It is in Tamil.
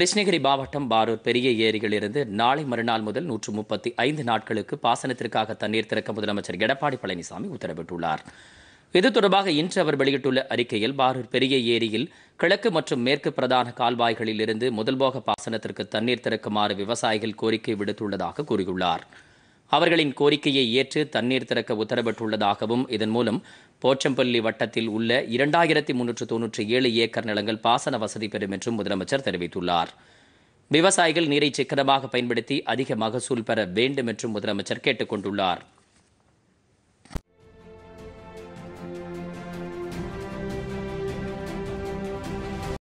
கிருஷ்ணகிரி மாவட்டம் பாரூர் பெரிய ஏரியிலிருந்து நாளை மறுநாள் முதல் நூற்று முப்பத்தி ஐந்து நாட்களுக்கு பாசனத்திற்காக தண்ணீர் திறக்க முதலமைச்சர் எடப்பாடி பழனிசாமி உத்தரவிட்டுள்ளார் இது தொடர்பாக இன்று அவர் வெளியிட்டுள்ள அறிக்கையில் பாரூர் பெரிய ஏரியில் கிழக்கு மற்றும் மேற்கு பிரதான கால்வாய்களில் இருந்து முதல்போக பாசனத்திற்கு தண்ணீர் திறக்குமாறு விவசாயிகள் கோரிக்கை விடுத்துள்ளதாக கூறியுள்ளார் அவர்களின் கோரிக்கையை ஏற்று தண்ணீர் திறக்க உத்தரவிட்டுள்ளதாகவும் இதன் மூலம் போச்சம்பள்ளி வட்டத்தில் உள்ள இரண்டாயிரத்தி முன்னூற்று தொன்னூற்றி ஏழு ஏக்கர் நிலங்கள் பாசன வசதி பெறும் என்றும் முதலமைச்சர் தெரிவித்துள்ளார் விவசாயிகள் நீரை சிக்கனமாக பயன்படுத்தி அதிக மகசூல் பெற வேண்டும் என்றும் முதலமைச்சர் கேட்டுக்கொண்டுள்ளார்